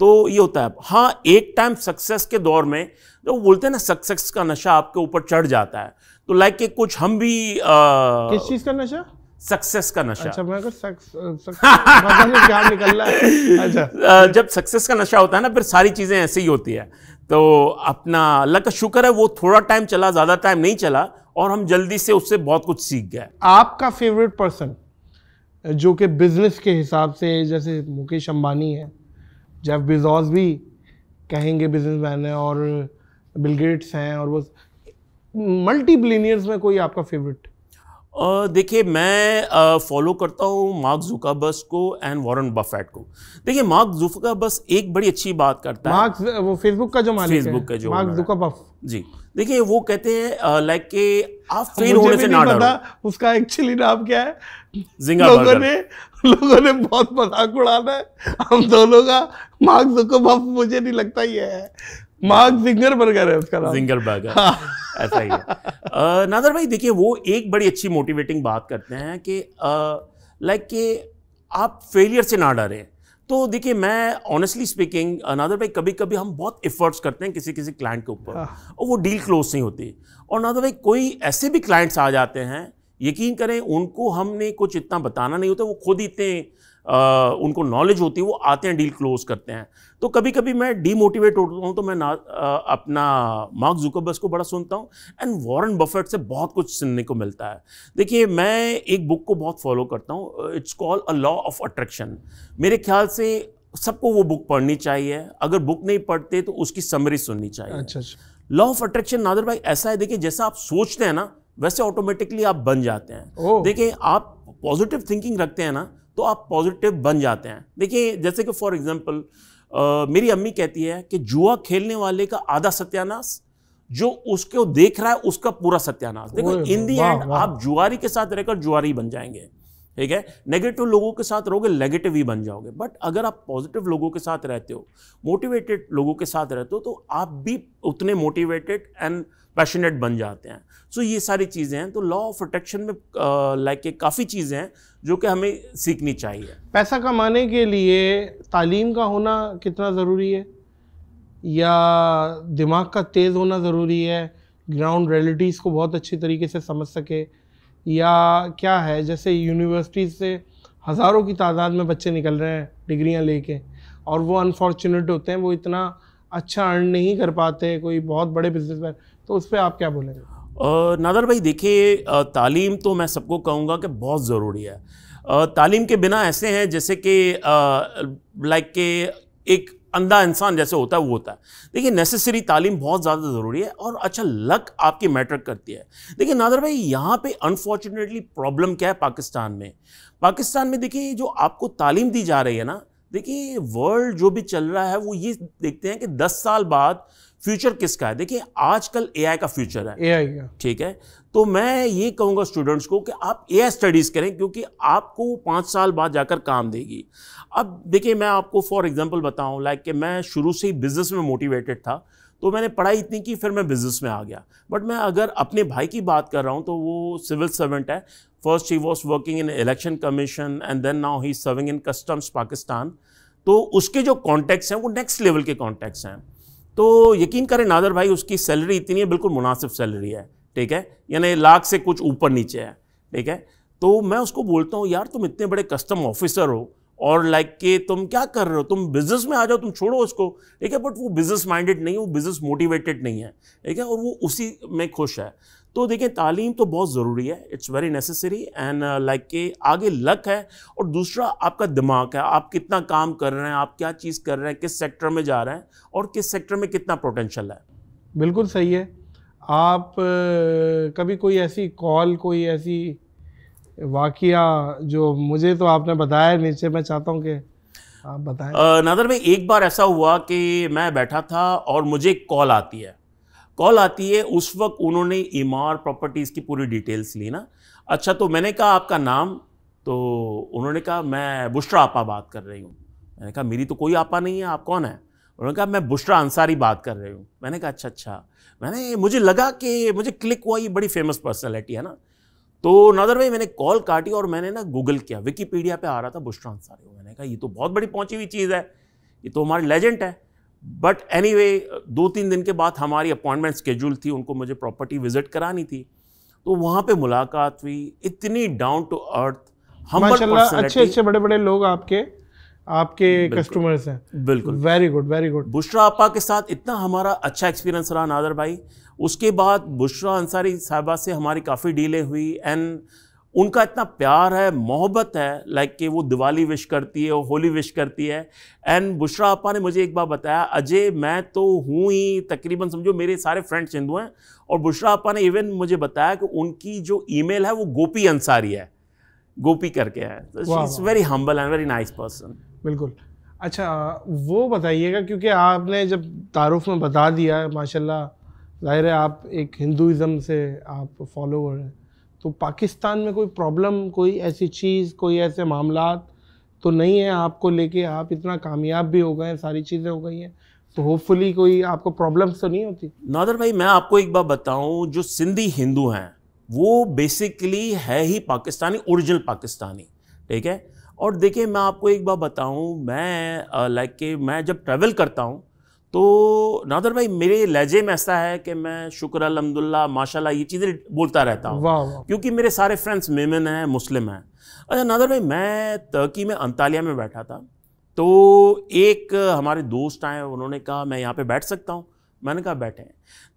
तो ये होता है हाँ एक टाइम सक्सेस के दौर में जब बोलते हैं ना सक्सेस का नशा आपके ऊपर चढ़ जाता है तो लाइक के कुछ हम भी आ, किस चीज़ का नशा सक्सेस का नशा अच्छा मैं क्या है अच्छा जब सक्सेस का नशा होता है ना फिर सारी चीज़ें ऐसे ही होती है तो अपना अल्लाह का शुक्र है वो थोड़ा टाइम चला ज़्यादा टाइम नहीं चला और हम जल्दी से उससे बहुत कुछ सीख गए आपका फेवरेट पर्सन जो कि बिजनेस के हिसाब से जैसे मुकेश अंबानी है जेफ बिजॉस भी कहेंगे बिजनेस मैन है और बिलगेट्स हैं और वो मल्टी बिलीनियर्स में कोई आपका फेवरेट देखिए मैं फॉलो करता हूँ मार्क जुकाबस को एंड वॉरेन बफेट को देखिए मार्क जुकाबस एक बड़ी अच्छी बात करता है मार्क वो फेसबुक का जो मालिक है फेसबुक का जो मार्क जुकाबस जी देखिए वो कहते हैं लाइक के आप फेल होने से ना डरो उसका एक्चुअली नाम क्या है जिंगा लोगों ने लोगों ने बहुत मजाक उड़ाना है हम दोनों का मार्क जुकाबस मुझे नहीं लगता ये है मार्क जिंगर बर्गर है उसका नाम जिंगर बर्गर हाँ। ऐसा ही है नादर भाई देखिए वो एक बड़ी अच्छी मोटिवेटिंग बात करते हैं कि लाइक कि आप फेलियर से ना डरें तो देखिए मैं ऑनेस्टली स्पीकिंग नादर भाई कभी कभी हम बहुत एफर्ट्स करते हैं किसी किसी क्लाइंट के ऊपर हाँ। और वो डील क्लोज नहीं होती और नादर भाई कोई ऐसे भी क्लाइंट्स आ जाते हैं यकीन करें उनको हमने कुछ इतना बताना नहीं होता वो खुद इतने आ, उनको नॉलेज होती है वो आते हैं डील क्लोज करते हैं तो कभी कभी मैं डीमोटिवेट होता हूँ तो मैं ना आ, अपना मार्क जुकबस को बड़ा सुनता हूँ एंड वॉरेन बफेट से बहुत कुछ सुनने को मिलता है देखिए मैं एक बुक को बहुत फॉलो करता हूँ it's call a law of attraction मेरे ख्याल से सबको वो बुक पढ़नी चाहिए अगर बुक नहीं पढ़ते तो उसकी समरी सुननी चाहिए अच्छा लॉ ऑफ अट्रैक्शन नादर भाई ऐसा है देखिए जैसा आप सोचते हैं ना वैसे ऑटोमेटिकली आप बन जाते हैं देखिए आप पॉजिटिव थिंकिंग रखते हैं ना तो आप पॉजिटिव बन जाते हैं देखिए जैसे कि फॉर एग्ज़ाम्पल मेरी अम्मी कहती है कि जुआ खेलने वाले का आधा सत्यानाश जो उसको देख रहा है उसका पूरा सत्यानाश देखो इन दी एंड आप जुआरी के साथ रहकर जुआरी बन जाएंगे ठीक है नेगेटिव लोगों के साथ रहोगे नेगेटिव ही बन जाओगे बट अगर आप पॉजिटिव लोगों के साथ रहते हो मोटिवेटेड लोगों के साथ रहते हो तो आप भी उतने मोटिवेटेड एंड पैशनेट बन जाते हैं सो so, ये सारी चीज़ें हैं तो लॉ ऑफ प्रोटेक्शन में लाइक के काफ़ी चीज़ें हैं जो कि हमें सीखनी चाहिए पैसा कमाने के लिए तालीम का होना कितना ज़रूरी है या दिमाग का तेज़ होना ज़रूरी है ग्राउंड रियलिटीज़ को बहुत अच्छी तरीके से समझ सके या क्या है जैसे यूनिवर्सिटीज़ से हज़ारों की तादाद में बच्चे निकल रहे हैं डिग्रियां लेके और वो अनफॉर्चुनेट होते हैं वो इतना अच्छा अर्न नहीं कर पाते कोई बहुत बड़े बिजनेसमैन तो उस पर आप क्या बोलेंगे नादर भाई देखिए तालीम तो मैं सबको कहूँगा कि बहुत ज़रूरी है तालीम के बिना ऐसे हैं जैसे कि लाइक के एक अंधा इंसान जैसे होता है वो होता है देखिए नेसेसरी तालीम बहुत ज़्यादा ज़रूरी है और अच्छा लक आपकी मैटर करती है देखिए नादर भाई यहाँ पे अनफॉर्चुनेटली प्रॉब्लम क्या है पाकिस्तान में पाकिस्तान में देखिए जो आपको तालीम दी जा रही है ना देखिए वर्ल्ड जो भी चल रहा है वो ये देखते हैं कि दस साल बाद फ्यूचर किसका है देखिए आजकल एआई का फ्यूचर है एआई का ठीक है तो मैं ये कहूँगा स्टूडेंट्स को कि आप एआई स्टडीज़ करें क्योंकि आपको पाँच साल बाद जाकर काम देगी अब देखिए मैं आपको फॉर एग्जांपल बताऊँ लाइक कि मैं शुरू से ही बिज़नेस में मोटिवेटेड था तो मैंने पढ़ाई इतनी की फिर मैं बिज़नेस में आ गया बट मैं अगर अपने भाई की बात कर रहा हूँ तो वो सिविल सर्वेंट है first he was working in election commission and then now he serving in customs Pakistan तो उसके जो कॉन्टैक्ट्स हैं वो नेक्स्ट लेवल के कॉन्टैक्ट्स हैं तो यकीन करें नादर भाई उसकी सैलरी इतनी है बिल्कुल मुनासिब सैलरी है ठीक है यानी लाख से कुछ ऊपर नीचे है ठीक है तो मैं उसको बोलता हूँ यार तुम इतने बड़े कस्टम ऑफिसर हो और लाइक के तुम क्या कर रहे हो तुम बिजनेस में आ जाओ तुम छोड़ो उसको ठीक है बट वो बिजनेस माइंडेड नहीं है वो बिजनेस मोटिवेटेड नहीं है ठीक है और वो उसी में खुश है तो देखें तालीम तो बहुत ज़रूरी है it's very necessary and like के आगे लक है और दूसरा आपका दिमाग है आप कितना काम कर रहे हैं आप क्या चीज़ कर रहे हैं किस सेक्टर में जा रहे हैं और किस सेक्टर में कितना पोटेंशल है बिल्कुल सही है आप uh, कभी कोई ऐसी कॉल कोई ऐसी वाकिया जो मुझे तो आपने बताया नीचे मैं चाहता हूँ कि आप बताएं uh, नदर में एक बार ऐसा हुआ कि मैं बैठा था और मुझे एक कॉल आती है कॉल आती है उस वक्त उन्होंने इमार e प्रॉपर्टीज़ की पूरी डिटेल्स ली ना अच्छा तो मैंने कहा आपका नाम तो उन्होंने कहा मैं बुशरा आपा बात कर रही हूँ मैंने कहा मेरी तो कोई आपा नहीं है आप कौन है उन्होंने कहा मैं बुशरा अंसारी बात कर रही हूँ मैंने कहा अच्छा अच्छा मैंने मुझे लगा कि मुझे क्लिक हुआ ये बड़ी फेमस पर्सनैलिटी है ना तो नदर भाई मैंने कॉल काटी और मैंने ना गूगल किया विकीपीडिया पे आ रहा था बुशरा अंसारी मैंने कहा ये तो बहुत बड़ी पहुंची हुई चीज़ है ये तो हमारे लेजेंड है बट एनी anyway, दो तीन दिन के बाद हमारी अपॉइंटमेंट स्केड्यूल थी उनको मुझे प्रॉपर्टी विजिट करानी थी तो वहाँ पे मुलाकात हुई इतनी डाउन टू अर्थ हम अच्छे अच्छे बड़े बड़े लोग आपके आपके कस्टमर्स हैं बिल्कुल very good very good Bushra आपा के साथ इतना हमारा अच्छा एक्सपीरियंस रहा नादर भाई उसके बाद बुशरा अंसारी साहबा से हमारी काफ़ी डीलें हुई एंड उनका इतना प्यार है मोहब्बत है लाइक कि वो दिवाली विश करती है होली विश करती है एंड बुशरा अपा ने मुझे एक बार बताया अजय मैं तो हूँ ही तकरीबन समझो मेरे सारे फ्रेंड्स हिंदू हैं और बुशरा अपा ने इवन मुझे बताया कि उनकी जो ईमेल है वो गोपी अंसारी है गोपी करके है very humble and very nice person बिल्कुल अच्छा वो बताइएगा क्योंकि आपने जब तारुफ में बता दिया माशाल्लाह जाहिर है आप एक हिंदुज़म से आप फॉलोवर हैं तो पाकिस्तान में कोई प्रॉब्लम कोई ऐसी चीज़ कोई ऐसे मामला तो नहीं है आपको लेके आप इतना कामयाब भी हो गए हैं सारी चीज़ें हो गई हैं तो होपफुली कोई आपको प्रॉब्लम्स तो नहीं होती नादर भाई मैं आपको एक बात बताऊं जो सिंधी हिंदू हैं वो बेसिकली है ही पाकिस्तानी ओरिजिनल पाकिस्तानी ठीक है और देखिए मैं आपको एक बात बताऊं मैं लाइक के मैं जब ट्रैवल करता हूं तो नादर भाई मेरे लहजे में ऐसा है कि मैं शुक्र अलहमदुल्ला माशा ये चीज़ें बोलता रहता हूँ क्योंकि मेरे सारे फ्रेंड्स मेमन हैं मुस्लिम हैं अच्छा नादर भाई मैं तर्की में अंतालिया में बैठा था तो एक हमारे दोस्त आए उन्होंने कहा मैं यहाँ पे बैठ सकता हूँ मैंने कहा बैठे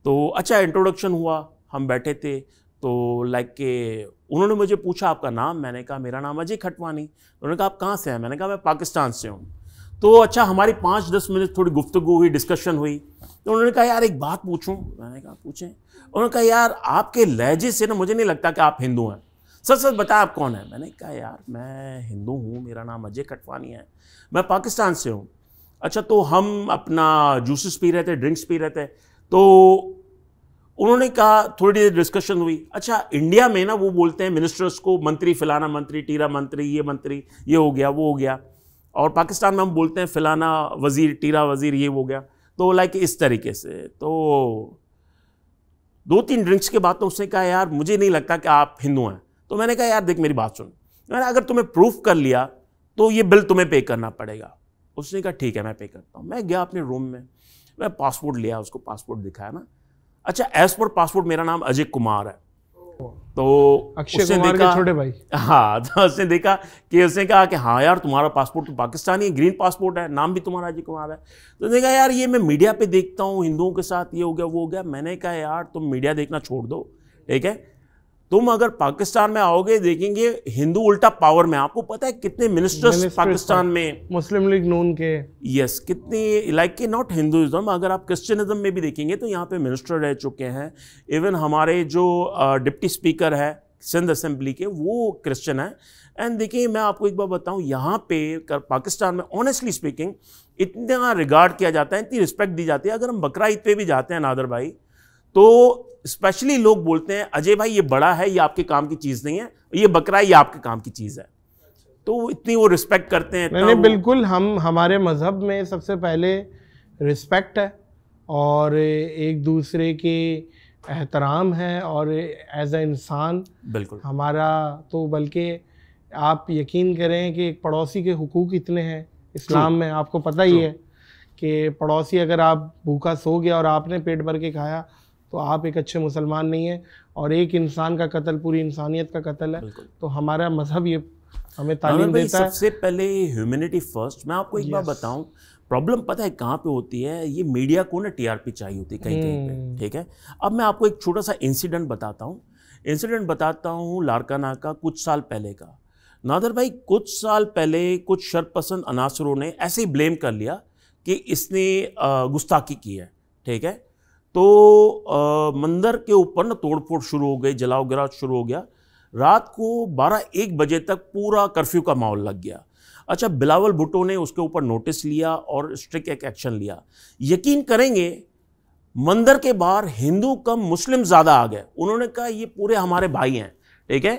तो अच्छा इंट्रोडक्शन हुआ हम बैठे थे तो लाइक के उन्होंने मुझे पूछा आपका नाम मैंने कहा मेरा नाम अजय खटवानी उन्होंने कहा आप कहाँ से हैं मैंने कहा मैं पाकिस्तान से हूँ तो अच्छा हमारी पाँच दस मिनट थोड़ी गुफ्तु हुई डिस्कशन हुई तो उन्होंने कहा यार एक बात पूछूं मैंने कहा पूछें उन्होंने कहा यार आपके लहजे से ना मुझे नहीं लगता कि आप हिंदू हैं सच सच बताया आप कौन है मैंने कहा यार मैं हिंदू हूँ मेरा नाम अजय कटवानी है मैं पाकिस्तान से हूँ अच्छा तो हम अपना जूसेस पी रहे थे ड्रिंक्स पी रहे थे तो उन्होंने कहा थोड़ी देर डिस्कशन हुई अच्छा इंडिया में ना वो बोलते हैं मिनिस्टर्स को मंत्री फलाना मंत्री टीरा मंत्री ये मंत्री ये हो गया वो हो गया और पाकिस्तान में हम बोलते हैं फिलाना वज़ीर टीरा वज़ीर ये हो गया तो लाइक इस तरीके से तो दो तीन ड्रिंक्स के बाद तो उसने कहा यार मुझे नहीं लगता कि आप हिंदू हैं तो मैंने कहा यार देख मेरी बात सुन तो मैंने अगर तुम्हें प्रूफ कर लिया तो ये बिल तुम्हें पे करना पड़ेगा उसने कहा ठीक है मैं पे करता हूँ मैं गया अपने रूम में मैं पासपोर्ट लिया उसको पासपोर्ट दिखाया ना अच्छा एज पर पासपोर्ट मेरा नाम अजय कुमार है तो अक्षय उसने देखा छोटे भाई हाँ तो उसने देखा कि उसने कहा कि हाँ यार तुम्हारा पासपोर्ट तो पाकिस्तानी है ग्रीन पासपोर्ट है नाम भी तुम्हारा अजय कुमार है तो उसने कहा यार ये मैं मीडिया पे देखता हूँ हिंदुओं के साथ ये हो गया वो हो गया मैंने कहा यार तुम मीडिया देखना छोड़ दो ठीक है तुम अगर पाकिस्तान में आओगे देखेंगे हिंदू उल्टा पावर में आपको पता है कितने मिनिस्टर्स तो पाकिस्तान में मुस्लिम लीग नून के यस कितने लाइक के नॉट हिंदुज्म अगर आप क्रिश्चियनिज्म में भी देखेंगे तो यहाँ पे मिनिस्टर रह चुके हैं इवन हमारे जो डिप्टी स्पीकर है सिंध असेंबली के वो क्रिश्चियन है एंड देखिए मैं आपको एक बार बताऊँ यहाँ पे कर पाकिस्तान में ऑनेस्टली स्पीकिंग इतना रिगार्ड किया जाता है इतनी रिस्पेक्ट दी जाती है अगर हम बकरा ईद पे भी जाते हैं नादर भाई तो स्पेशली लोग बोलते हैं अजय भाई ये बड़ा है ये आपके काम की चीज़ नहीं है ये बकरा ये आपके काम की चीज़ है तो इतनी वो रिस्पेक्ट करते हैं नहीं, नहीं बिल्कुल हम हमारे मज़हब में सबसे पहले रिस्पेक्ट है और एक दूसरे के एहतराम है और एज ए इंसान बिल्कुल हमारा तो बल्कि आप यकीन करें कि एक पड़ोसी के हकूक इतने हैं इस्लाम में आपको पता ही है कि पड़ोसी अगर आप भूखा सो गया और आपने पेट भर के खाया तो आप एक अच्छे मुसलमान नहीं हैं और एक इंसान का कत्ल पूरी इंसानियत का कत्ल है तो हमारा मज़हब ये हमें तालीम देता सबसे है सबसे पहले ह्यूमैनिटी फर्स्ट मैं आपको एक बार बताऊं प्रॉब्लम पता है कहाँ पे होती है ये मीडिया को ना टीआरपी चाहिए होती है कहीं कहीं पे हम्म। ठीक है अब मैं आपको एक छोटा सा इंसिडेंट बताता हूँ इंसिडेंट बताता हूँ लारकाना का कुछ साल पहले का नादर भाई कुछ साल पहले कुछ शरपसंद अनासरों ने ऐसे ही ब्लेम कर लिया कि इसने गुस्ताखी की है ठीक है तो आ, मंदिर के ऊपर ना तोड़फोड़ शुरू हो गई जलाव गिराव शुरू हो गया रात को बारह एक बजे तक पूरा कर्फ्यू का माहौल लग गया अच्छा बिलावल भुट्टो ने उसके ऊपर नोटिस लिया और स्ट्रिक्ट एक एक्शन लिया यकीन करेंगे मंदिर के बाहर हिंदू कम मुस्लिम ज़्यादा आ गए उन्होंने कहा ये पूरे हमारे भाई हैं ठीक है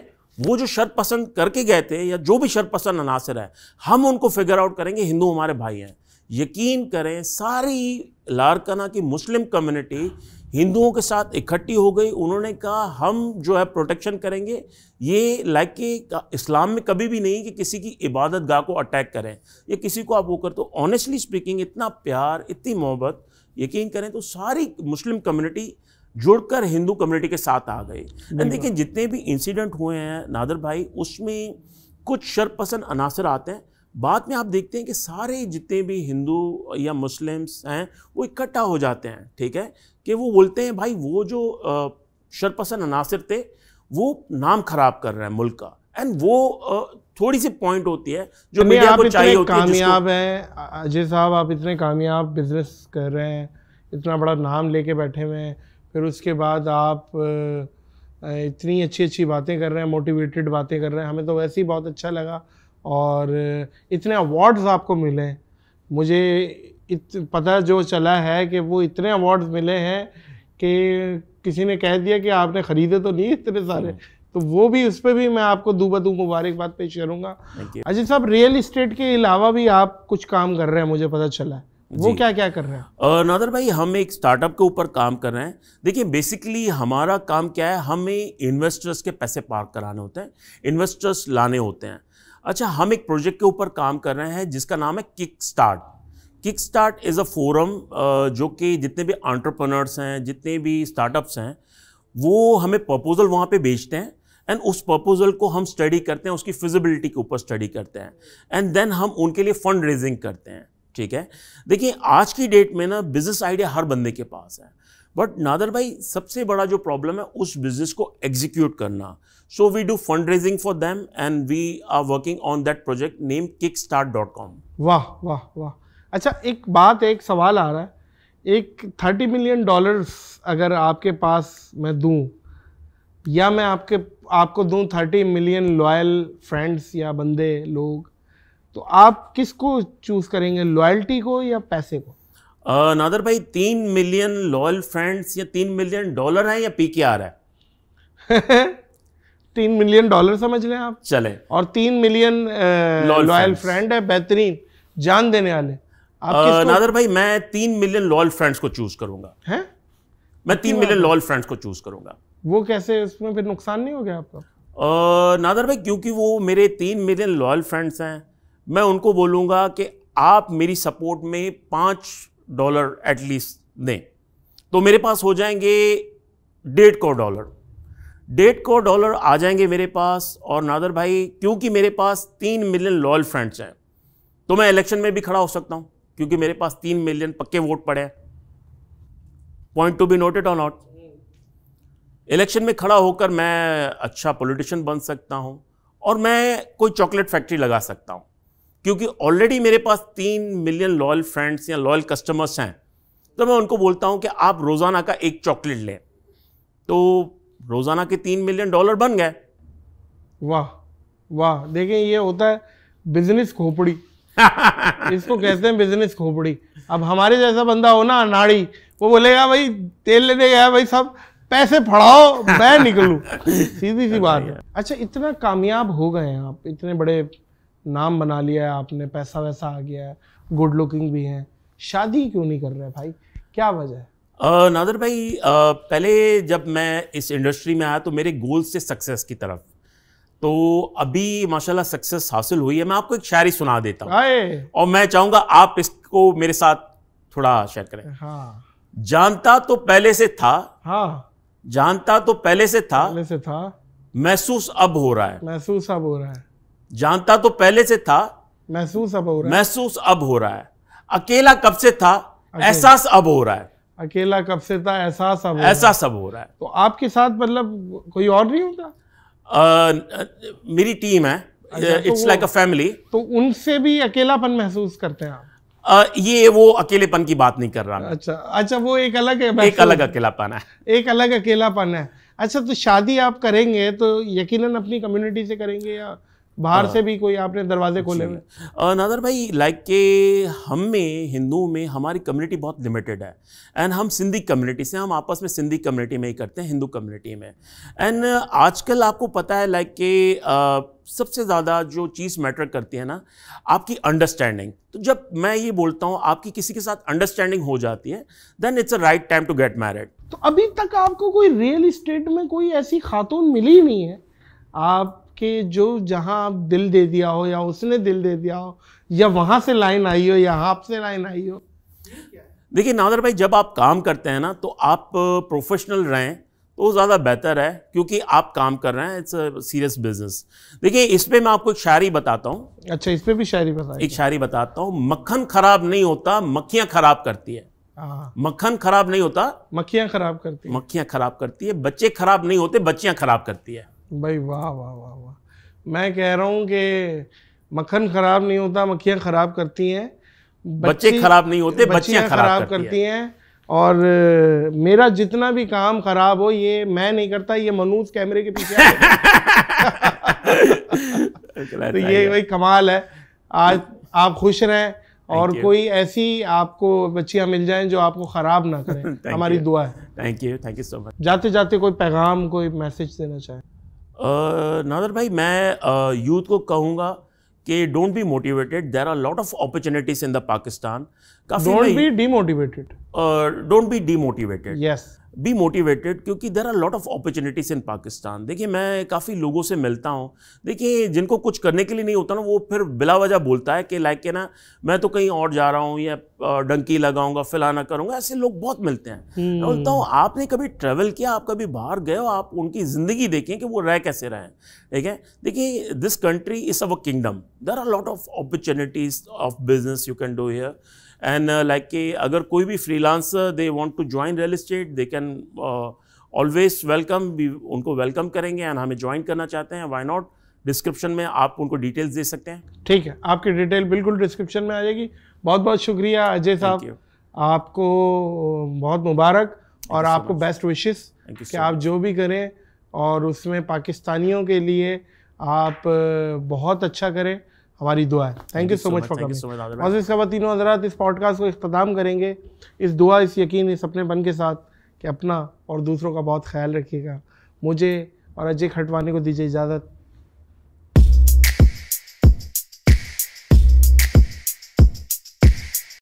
वो जो शर्त पसंद करके गए थे या जो भी शर्त पसंद अनासर है हम उनको फिगर आउट करेंगे हिंदू हमारे भाई हैं यकीन करें सारी लारकाना की मुस्लिम कम्युनिटी हिंदुओं के साथ इकट्ठी हो गई उन्होंने कहा हम जो है प्रोटेक्शन करेंगे ये लाइक कि इस्लाम में कभी भी नहीं कि किसी की इबादत गाह को अटैक करें या किसी को आप वो कर तो ऑनेस्टली स्पीकिंग इतना प्यार इतनी मोहब्बत यकीन करें तो सारी मुस्लिम कम्युनिटी जुड़कर हिंदू कम्युनिटी के साथ आ गए देखिए जितने भी इंसिडेंट हुए हैं नादर भाई उसमें कुछ शरपसंद अनासर आते हैं बाद में आप देखते हैं कि सारे जितने भी हिंदू या मुस्लिम्स हैं वो इकट्ठा हो जाते हैं ठीक है कि वो बोलते हैं भाई वो जो शरपसंद अनासर थे वो नाम खराब कर रहे हैं मुल्क का एंड वो थोड़ी सी पॉइंट होती है जो मीडिया को चाहिए होती कामयाब है अजय साहब आप इतने कामयाब बिजनेस कर रहे हैं इतना बड़ा नाम लेके बैठे हुए हैं फिर उसके बाद आप इतनी अच्छी अच्छी बातें कर रहे हैं मोटिवेटेड बातें कर रहे हैं हमें तो वैसे ही बहुत अच्छा लगा और इतने अवार्ड्स आपको मिले मुझे इत, पता जो चला है कि वो इतने अवार्ड्स मिले हैं कि किसी ने कह दिया कि आपने ख़रीदे तो नहीं इतने सारे हम्म। तो वो भी उस पर भी मैं आपको दू बदू मुबारकबाद पेश करूँगा अजय साहब रियल इस्टेट के अलावा भी आप कुछ काम कर रहे हैं मुझे पता चला है वो क्या क्या कर रहे हैं नादर भाई हम एक स्टार्टअप के ऊपर काम कर रहे हैं देखिए बेसिकली हमारा काम क्या है हमें इन्वेस्टर्स के पैसे पार्क कराने होते हैं इन्वेस्टर्स लाने होते हैं अच्छा हम एक प्रोजेक्ट के ऊपर काम कर रहे हैं जिसका नाम है kick start kick start is a forum जो कि जितने भी ऑन्टरप्रनर्स हैं जितने भी स्टार्टअप्स हैं वो हमें प्रपोजल वहाँ पे बेचते हैं एंड उस प्रपोजल को हम स्टडी करते हैं उसकी फिजिबिलिटी के ऊपर स्टडी करते हैं एंड देन हम उनके लिए फंड रेजिंग करते हैं ठीक है देखिए आज की डेट में ना बिजनेस आइडिया हर बंदे के पास है बट नादर भाई सबसे बड़ा जो प्रॉब्लम है उस बिजनेस को एग्जीक्यूट करना so we do fund raising for them and we are working on that project name kick start dot com वाह वाह वाह अच्छा एक बात एक सवाल आ रहा है एक थर्टी मिलियन डॉलर्स अगर आपके पास मैं दूं या मैं आपके आपको दूं थर्टी मिलियन लॉयल फ्रेंड्स या बंदे लोग तो आप किसको चूज करेंगे लॉयल्टी को या पैसे को नादर भाई तीन मिलियन लॉयल फ्रेंड्स या तीन मिलियन डॉलर है या पी के आर है तीन मिलियन डॉलर समझ लें आप चले और तीन मिलियन लॉयल फ्रेंड है बेहतरीन जान देने वाले आप आ, नादर भाई मैं तीन मिलियन लॉयल फ्रेंड्स को चूज करूंगा है मैं तीन मिलियन लॉयल फ्रेंड्स को चूज करूंगा वो कैसे उसमें फिर नुकसान नहीं हो गया आपका नादर भाई क्योंकि वो मेरे तीन मिलियन लॉयल फ्रेंड्स हैं मैं उनको बोलूँगा कि आप मेरी सपोर्ट में पाँच डॉलर एटलीस्ट दें तो मेरे पास हो जाएंगे डेढ़ करोड़ डॉलर डेढ़ करोड़ डॉलर आ जाएंगे मेरे पास और नादर भाई क्योंकि मेरे पास तीन मिलियन लॉयल फ्रेंड्स हैं तो मैं इलेक्शन में भी खड़ा हो सकता हूँ क्योंकि मेरे पास तीन मिलियन पक्के वोट पड़े हैं पॉइंट टू बी नोटेड और नॉट इलेक्शन में खड़ा होकर मैं अच्छा पॉलिटिशियन बन सकता हूँ और मैं कोई चॉकलेट फैक्ट्री लगा सकता हूँ क्योंकि ऑलरेडी मेरे पास तीन मिलियन लॉयल फ्रेंड्स या लॉयल कस्टमर्स हैं तो मैं उनको बोलता हूं कि आप रोज़ाना का एक चॉकलेट लें तो रोज़ाना के तीन मिलियन डॉलर बन गए वाह वाह देखें ये होता है बिजनेस खोपड़ी इसको कहते हैं बिजनेस खोपड़ी अब हमारे जैसा बंदा हो ना अनाड़ी वो बोलेगा भाई तेल लेने गया भाई सब पैसे फड़ाओ मैं निकलू सीधी सी बात है अच्छा इतना कामयाब हो गए हैं आप इतने बड़े नाम बना लिया है आपने पैसा वैसा आ गया है गुड लुकिंग भी हैं शादी क्यों नहीं कर रहे भाई क्या वजह है नादर भाई आ, पहले जब मैं इस इंडस्ट्री में आया तो मेरे गोल्स थे सक्सेस की तरफ तो अभी माशाल्लाह सक्सेस हासिल हुई है मैं आपको एक शायरी सुना देता हूँ और मैं चाहूंगा आप इसको मेरे साथ थोड़ा शेयर करें हाँ। जानता तो पहले से था हाँ। जानता तो पहले से था पहले से था महसूस अब हो रहा है महसूस अब हो रहा है जानता तो पहले से था महसूस अब हो रहा है महसूस अब हो रहा है अकेला कब से था एहसास अब हो रहा है अकेला कब से था एहसास अब एहसास अब हो रहा है तो आपके साथ मतलब कोई और नहीं होता आ, मेरी टीम है इट्स लाइक अ फैमिली तो उनसे भी अकेलापन महसूस करते हैं आप ये वो अकेलेपन की बात नहीं कर रहा मैं। अच्छा अच्छा वो एक अलग है एक अलग अकेलापन है एक अलग अकेलापन है अच्छा तो शादी आप करेंगे तो यकीनन अपनी कम्युनिटी से करेंगे या बाहर हाँ। से भी कोई आपने दरवाजे खोले हुए नादर भाई लाइक के हम में हिंदुओं में हमारी कम्युनिटी बहुत लिमिटेड है एंड हम सिंधी कम्युनिटी से हम आपस में सिंधी कम्युनिटी में ही करते हैं हिंदू कम्युनिटी में एंड आजकल आपको पता है लाइक के सबसे ज़्यादा जो चीज़ मैटर करती है ना आपकी अंडरस्टैंडिंग तो जब मैं ये बोलता हूँ आपकी किसी के साथ अंडरस्टैंडिंग हो जाती है then it's a right time to get married तो अभी तक आपको कोई रियल इस्टेट में कोई ऐसी खातून मिली नहीं है आप कि जो जहां आप दिल दे दिया हो या उसने दिल दे दिया हो या वहां से लाइन आई हो या आपसे लाइन आई हो देखिए नादर भाई जब आप काम करते हैं ना तो आप प्रोफेशनल रहें तो ज़्यादा बेहतर है क्योंकि आप काम कर रहे हैं इट्स सीरियस बिजनेस देखिए इस पर मैं आपको एक शायरी बताता हूँ अच्छा इस पर भी शायरी बता एक शायरी बताता हूँ मक्खन खराब नहीं होता मक्खियाँ खराब करती है हाँ। मक्खन खराब नहीं होता मक्खियाँ खराब करती मक्खियाँ खराब करती है बच्चे खराब नहीं होते बच्चियाँ खराब करती है भाई वाह वाह वाह वाह मैं कह रहा हूँ कि मक्खन खराब नहीं होता मक्खियाँ खराब करती हैं बच्चे खराब नहीं होते बच्चियाँ खराब करती हैं और मेरा जितना भी काम खराब हो ये मैं नहीं करता ये मनोज कैमरे के पीछे तो ये भाई कमाल है आज आप खुश रहें और कोई ऐसी आपको बच्चियां मिल जाएं जो आपको ख़राब ना करें हमारी दुआ है thank you thank you so much जाते जाते कोई पैगाम कोई मैसेज देना चाहें नादर भाई मैं यूथ को कहूँगा कि don't be motivated there are lot of opportunities in the Pakistan don't be demotivated don't be demotivated yes be motivated क्योंकि there are lot of opportunities in Pakistan देखिए मैं काफ़ी लोगों से मिलता हूँ देखिए जिनको कुछ करने के लिए नहीं होता ना वो फिर बिला वजह बोलता है कि लाइक के ना मैं तो कहीं और जा रहा हूँ या डंकी लगाऊंगा फिलाना करूँगा ऐसे लोग बहुत मिलते हैं मैं हम्म। बोलता हूँ आपने कभी ट्रेवल किया आप कभी बाहर गए हो आप उनकी ज़िंदगी देखें कि वो रह कैसे रहें ठीक है देखिए this country is our kingdom there are lot of opportunities of business you can do here and like uh, like अगर कोई भी bhi freelancer they want to join real estate they can uh, always welcome we unko करेंगे and हमें join करना चाहते हैं why not description में आप उनको डिटेल्स दे सकते हैं ठीक है आपकी डिटेल बिल्कुल डिस्क्रिप्शन में आ जाएगी बहुत बहुत शुक्रिया अजय साहब आपको uh, बहुत मुबारक और so आपको बेस्ट विशेस कि आप जो भी करें और उसमें पाकिस्तानियों के लिए आप uh, बहुत अच्छा करें हमारी दुआ है thank you so much for coming और इसके बाद तीनों हजरात इस पॉडकास्ट को इख्ताम करेंगे इस दुआ इस यकीन इस अपने बन के साथ कि अपना और दूसरों का बहुत ख्याल रखिएगा मुझे और अजय खटवानी को दीजिए इजाज़त